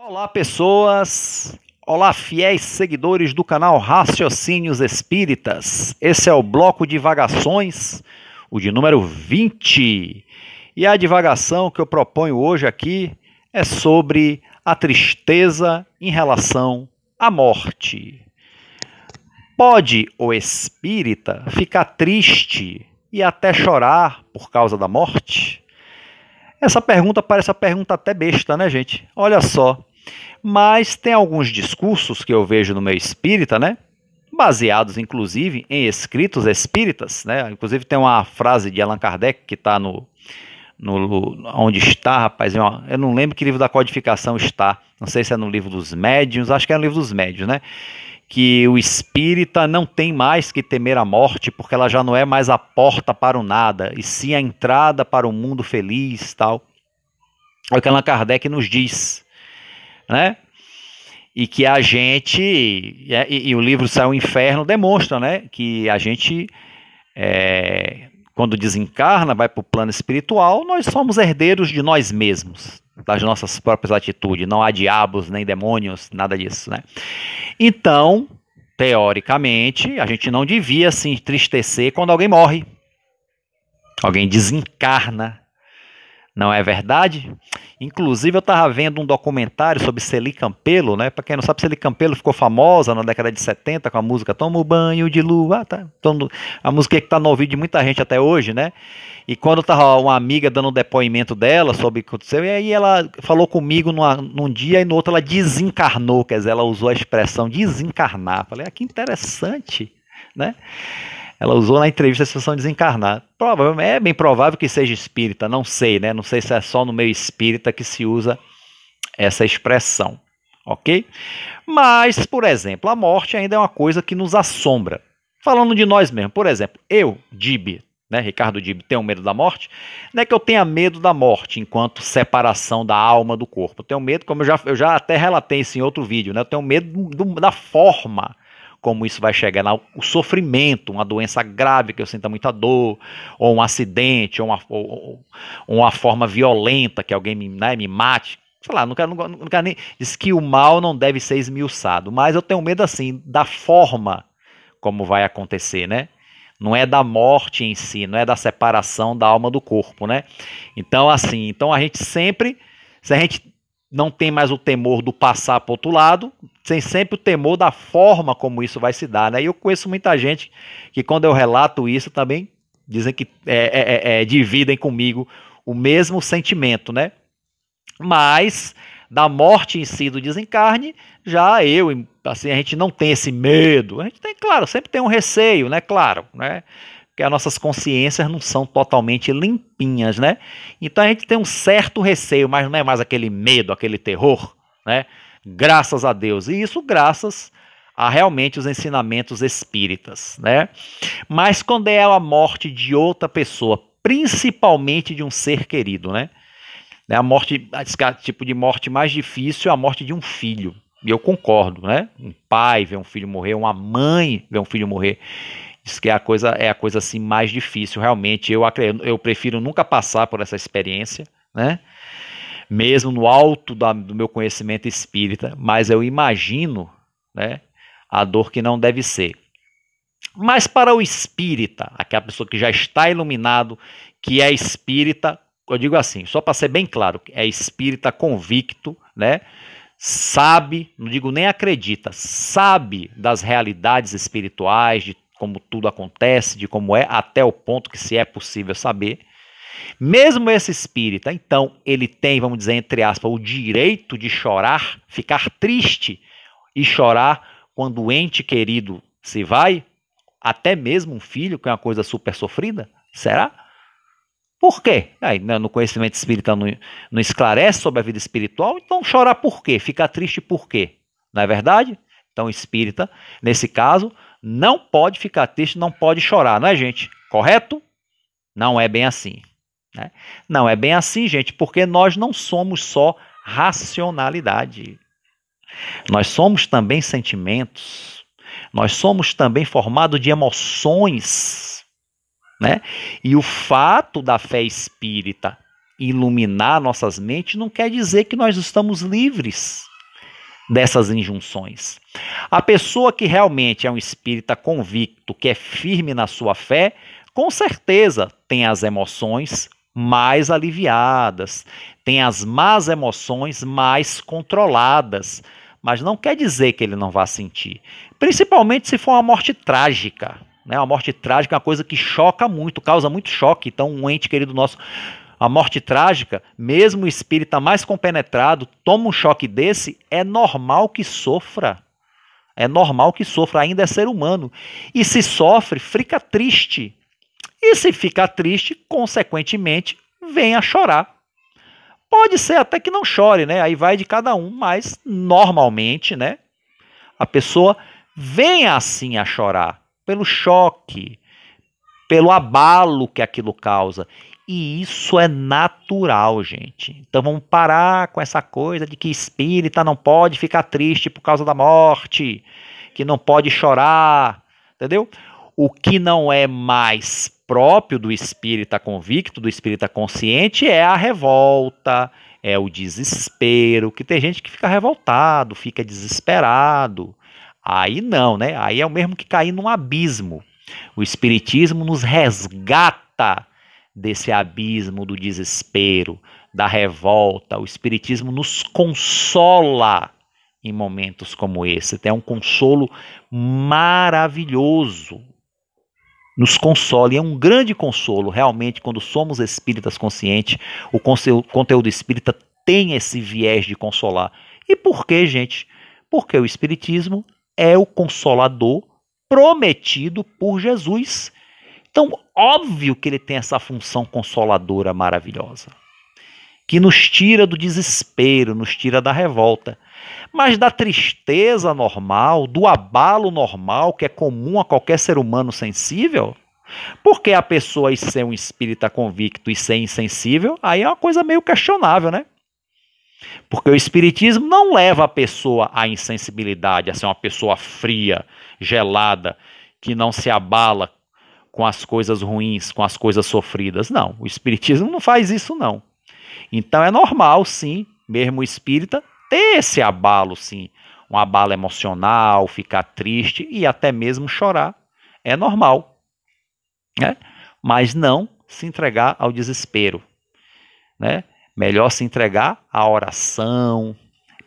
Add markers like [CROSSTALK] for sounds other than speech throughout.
Olá, pessoas! Olá, fiéis seguidores do canal Raciocínios Espíritas. Esse é o bloco de divagações, o de número 20. E a divagação que eu proponho hoje aqui é sobre a tristeza em relação à morte. Pode o espírita ficar triste e até chorar por causa da morte? Essa pergunta parece uma pergunta até besta, né, gente? Olha só. Mas tem alguns discursos que eu vejo no meio espírita, né? Baseados, inclusive, em escritos espíritas, né? Inclusive tem uma frase de Allan Kardec que está no, no, onde está, rapaz, é eu não lembro que livro da codificação está, não sei se é no livro dos médiuns, acho que é no livro dos médiuns, né? Que o espírita não tem mais que temer a morte, porque ela já não é mais a porta para o nada, e sim a entrada para o mundo feliz tal. É o que Allan Kardec nos diz né? E que a gente, e, é, e, o livro Sai e Inferno demonstra, né? Que a gente, é, quando desencarna, vai para o plano espiritual, nós somos herdeiros de nós mesmos, das nossas próprias atitudes. Não há diabos, nem demônios, nada disso, né? Então, teoricamente, a gente não devia se entristecer quando alguém morre. Alguém desencarna não é verdade? Inclusive, eu estava vendo um documentário sobre Celi Campelo, né? Para quem não sabe, Celi Campelo ficou famosa na década de 70 com a música Toma o Banho de Lua, tá? Então, a música que está no ouvido de muita gente até hoje, né? E quando estava uma amiga dando um depoimento dela sobre o que aconteceu, e aí ela falou comigo numa, num dia e no outro ela desencarnou, quer dizer, ela usou a expressão desencarnar. Falei, ah, que interessante, né? Ela usou na entrevista a expressão desencarnar. Provavelmente, é bem provável que seja espírita, não sei, né? Não sei se é só no meio espírita que se usa essa expressão, ok? Mas, por exemplo, a morte ainda é uma coisa que nos assombra. Falando de nós mesmos, por exemplo, eu, Dib, né, Ricardo Dib, tenho medo da morte, não é que eu tenha medo da morte enquanto separação da alma do corpo. Eu tenho medo, como eu já, eu já até relatei isso em outro vídeo, né, eu tenho medo do, da forma como isso vai chegar na, o sofrimento, uma doença grave que eu sinta muita dor, ou um acidente, ou uma, ou, ou uma forma violenta que alguém me, né, me mate. Sei lá, não quero, não, não quero nem. Diz que o mal não deve ser esmiuçado, mas eu tenho medo assim da forma como vai acontecer, né? não é da morte em si, não é da separação da alma do corpo, né? Então assim, então a gente sempre, se a gente não tem mais o temor do passar para outro lado, tem sempre o temor da forma como isso vai se dar. Né? E eu conheço muita gente que, quando eu relato isso, também dizem que é, é, é, é, dividem comigo o mesmo sentimento. Né? Mas da morte em si do desencarne, já eu, assim, a gente não tem esse medo. A gente tem, claro, sempre tem um receio, né? Claro, né? porque as nossas consciências não são totalmente limpinhas, né? Então a gente tem um certo receio, mas não é mais aquele medo, aquele terror, né? Graças a Deus. E isso graças a realmente os ensinamentos espíritas, né? Mas quando é a morte de outra pessoa, principalmente de um ser querido, né? É a morte, a tipo de morte mais difícil é a morte de um filho. E eu concordo, né? Um pai ver um filho morrer, uma mãe ver um filho morrer Diz que é a coisa é a coisa assim mais difícil, realmente. Eu eu prefiro nunca passar por essa experiência, né? Mesmo no alto da, do meu conhecimento espírita, mas eu imagino, né, a dor que não deve ser. Mas para o espírita, aquela pessoa que já está iluminado, que é espírita, eu digo assim, só para ser bem claro, é espírita convicto, né? Sabe, não digo nem acredita, sabe das realidades espirituais, de como tudo acontece, de como é, até o ponto que se é possível saber. Mesmo esse espírita, então, ele tem, vamos dizer, entre aspas, o direito de chorar, ficar triste e chorar quando o ente querido se vai, até mesmo um filho, que é uma coisa super sofrida? Será? Por quê? Aí, né, no conhecimento espírita não, não esclarece sobre a vida espiritual, então chorar por quê? Ficar triste por quê? Não é verdade? Então, espírita, nesse caso, não pode ficar triste, não pode chorar, não é, gente? Correto? Não é bem assim. Né? Não é bem assim, gente, porque nós não somos só racionalidade. Nós somos também sentimentos. Nós somos também formados de emoções. Né? E o fato da fé espírita iluminar nossas mentes não quer dizer que nós estamos livres dessas injunções. A pessoa que realmente é um espírita convicto, que é firme na sua fé, com certeza tem as emoções mais aliviadas, tem as más emoções mais controladas, mas não quer dizer que ele não vá sentir, principalmente se for uma morte trágica. Né? Uma morte trágica é uma coisa que choca muito, causa muito choque. Então, um ente querido nosso a morte trágica, mesmo o espírita mais compenetrado, toma um choque desse, é normal que sofra. É normal que sofra, ainda é ser humano. E se sofre, fica triste. E se fica triste, consequentemente, vem a chorar. Pode ser até que não chore, né? Aí vai de cada um, mas normalmente, né? A pessoa vem assim a chorar pelo choque, pelo abalo que aquilo causa. E isso é natural, gente. Então vamos parar com essa coisa de que espírita não pode ficar triste por causa da morte, que não pode chorar, entendeu? O que não é mais próprio do espírita convicto, do espírita consciente, é a revolta, é o desespero, que tem gente que fica revoltado, fica desesperado. Aí não, né? Aí é o mesmo que cair num abismo. O espiritismo nos resgata desse abismo do desespero, da revolta. O Espiritismo nos consola em momentos como esse. É um consolo maravilhoso. Nos consola, e é um grande consolo, realmente, quando somos espíritas conscientes, o conteúdo espírita tem esse viés de consolar. E por que, gente? Porque o Espiritismo é o consolador prometido por Jesus então, óbvio que ele tem essa função consoladora maravilhosa, que nos tira do desespero, nos tira da revolta, mas da tristeza normal, do abalo normal que é comum a qualquer ser humano sensível. Porque a pessoa ser um espírita convicto e ser insensível, aí é uma coisa meio questionável, né? Porque o espiritismo não leva a pessoa à insensibilidade, a ser uma pessoa fria, gelada, que não se abala, com as coisas ruins, com as coisas sofridas. Não, o espiritismo não faz isso não. Então é normal, sim, mesmo espírita ter esse abalo, sim, um abalo emocional, ficar triste e até mesmo chorar. É normal. Né? Mas não se entregar ao desespero. Né? Melhor se entregar à oração,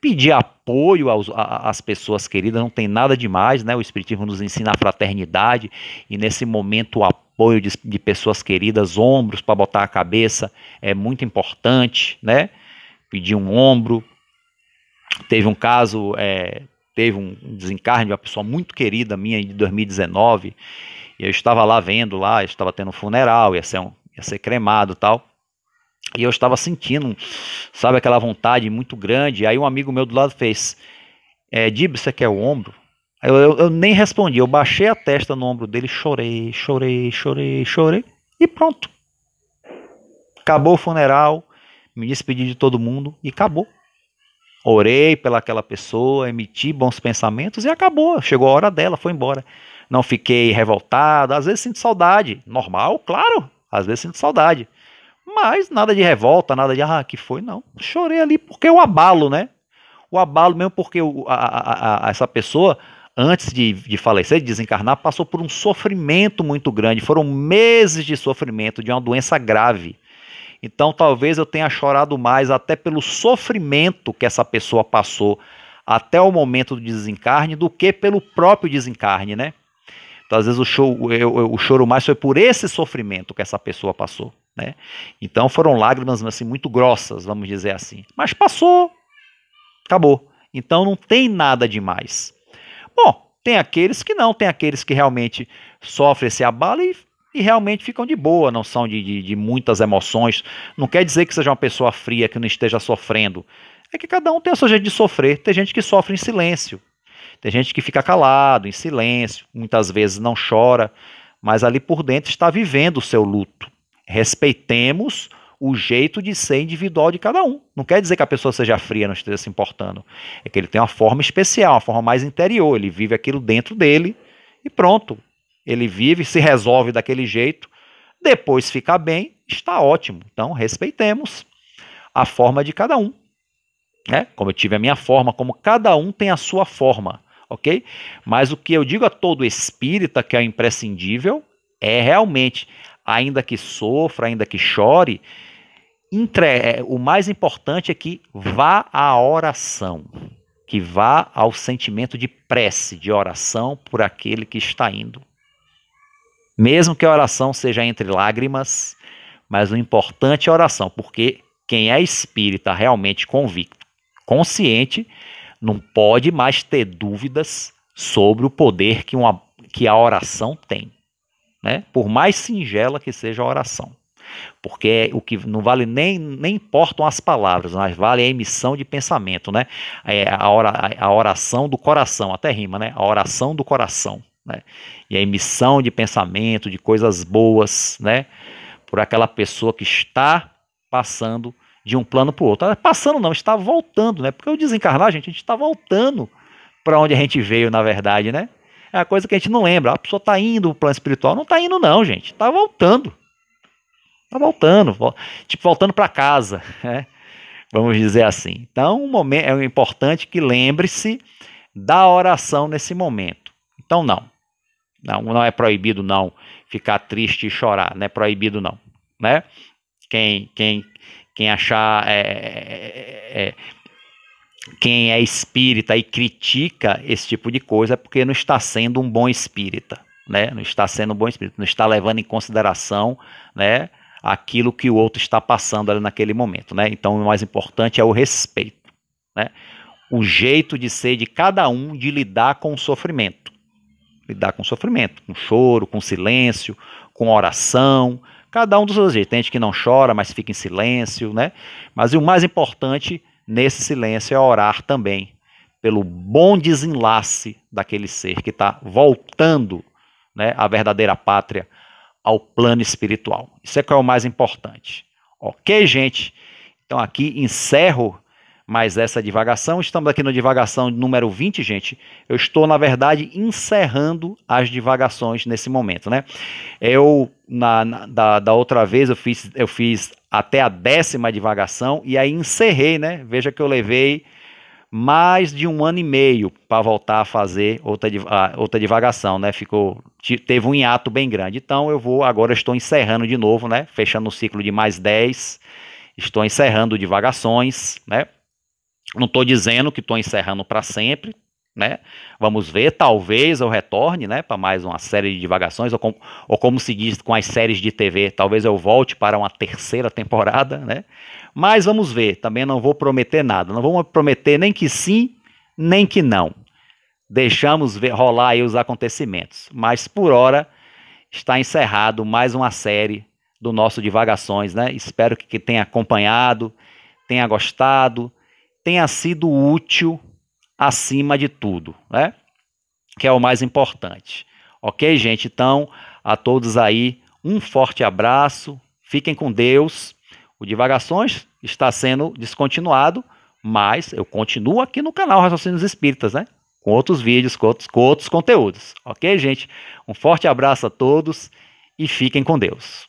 pedir apoio aos, a, às pessoas queridas, não tem nada demais, né? O Espiritismo nos ensina a fraternidade e nesse momento o apoio de, de pessoas queridas, ombros para botar a cabeça é muito importante, né? Pedir um ombro. Teve um caso, é, teve um desencarne de uma pessoa muito querida minha de 2019 e eu estava lá vendo lá, estava tendo um funeral, ia ser, um, ia ser cremado tal. E eu estava sentindo, sabe, aquela vontade muito grande. Aí um amigo meu do lado fez: é, Dib, você quer o ombro? Eu, eu, eu, nem respondi, eu baixei a testa no ombro dele, chorei, chorei, chorei, chorei e pronto. Acabou o funeral, me despedi de todo mundo e acabou. Orei pelaquela pessoa, emiti bons pensamentos e acabou. Chegou a hora dela, foi embora. Não fiquei revoltado, às vezes sinto saudade, normal, claro, às vezes sinto saudade. Mas nada de revolta, nada de ah, que foi, não. Chorei ali porque o abalo, né? O abalo mesmo porque o, a, a, a, essa pessoa, antes de, de falecer, de desencarnar, passou por um sofrimento muito grande. Foram meses de sofrimento, de uma doença grave. Então talvez eu tenha chorado mais até pelo sofrimento que essa pessoa passou até o momento do desencarne do que pelo próprio desencarne, né? Então, às vezes o, show, eu, eu, o choro mais foi por esse sofrimento que essa pessoa passou. Né? Então foram lágrimas assim, muito grossas, vamos dizer assim. Mas passou, acabou. Então não tem nada demais. Bom, tem aqueles que não, tem aqueles que realmente sofrem esse abalo e, e realmente ficam de boa, não são de, de, de muitas emoções. Não quer dizer que seja uma pessoa fria, que não esteja sofrendo. É que cada um tem o seu jeito de sofrer. Tem gente que sofre em silêncio, tem gente que fica calado, em silêncio, muitas vezes não chora, mas ali por dentro está vivendo o seu luto respeitemos o jeito de ser individual de cada um. Não quer dizer que a pessoa seja fria, não esteja se importando. É que ele tem uma forma especial, uma forma mais interior. Ele vive aquilo dentro dele e pronto. Ele vive, se resolve daquele jeito. Depois fica bem, está ótimo. Então respeitemos a forma de cada um. Né? Como eu tive a minha forma, como cada um tem a sua forma, ok? Mas o que eu digo a todo espírita que é imprescindível é realmente ainda que sofra, ainda que chore, entre, é, o mais importante é que vá à oração, que vá ao sentimento de prece, de oração por aquele que está indo. Mesmo que a oração seja entre lágrimas, mas o importante é a oração, porque quem é espírita realmente convicto, consciente, não pode mais ter dúvidas sobre o poder que, uma, que a oração tem né? por mais singela que seja a oração. Porque é o que não vale nem, nem importam as palavras, mas vale a emissão de pensamento, né? É a, ora, a oração do coração, até rima, né? A oração do coração, né? E a emissão de pensamento, de coisas boas, né? Por aquela pessoa que está passando de um plano para o outro. Tá passando não, está voltando, né? Porque o desencarnar, gente, a gente está voltando para onde a gente veio, na verdade, né? É uma coisa que a gente não lembra. A pessoa está indo para o plano espiritual. Não está indo, não, gente. Está voltando. Está voltando. Tipo, voltando para casa. [LAUGHS] Né? Vamos dizer assim. Então, um momento, é importante que lembre-se da oração nesse momento. Então, não. Não, não é proibido, não, ficar triste e chorar. Não é proibido, não. Né? Quem, quem, quem achar. É, é, é, é quem é espírita e critica esse tipo de coisa é porque não está sendo um bom espírita, né? Não está sendo um bom espírita, não está levando em consideração, né? Aquilo que o outro está passando ali naquele momento, né? Então o mais importante é o respeito, né? O jeito de ser de cada um de lidar com o sofrimento, lidar com o sofrimento, com choro, com silêncio, com oração, cada um dos seus jeitos. Tem gente que não chora, mas fica em silêncio, né? Mas o mais importante é nesse silêncio é orar também pelo bom desenlace daquele ser que está voltando né, à verdadeira pátria, ao plano espiritual. Isso é que é o mais importante. Ok, gente? Então aqui encerro mais essa divagação. Estamos aqui no divagação número 20, gente. Eu estou, na verdade, encerrando as divagações nesse momento, né? Eu, na, na da, da outra vez, eu fiz, eu fiz até a décima divagação e aí encerrei, né? Veja que eu levei mais de um ano e meio para voltar a fazer outra, outra divagação, né? Ficou, teve um hiato bem grande. Então eu vou, agora estou encerrando de novo, né? Fechando o ciclo de mais 10. Estou encerrando divagações, né? Não estou dizendo que estou encerrando para sempre, né? Vamos ver, talvez eu retorne, né, para mais uma série de divagações, ou, com, ou como se diz com as séries de TV, talvez eu volte para uma terceira temporada, né? Mas vamos ver, também não vou prometer nada, não vou prometer nem que sim, nem que não. Deixamos ver, rolar aí os acontecimentos, mas por hora está encerrado mais uma série do nosso Divagações, né? Espero que, que tenha acompanhado, tenha gostado, tenha sido útil acima de tudo, né? Que é o mais importante. Ok, gente? Então, a todos aí, um forte abraço, fiquem com Deus. O Divagações está sendo descontinuado, mas eu continuo aqui no canal Raciocínios Espíritas, né? Com outros vídeos, com outros, com outros conteúdos. Ok, gente? Um forte abraço a todos e fiquem com Deus.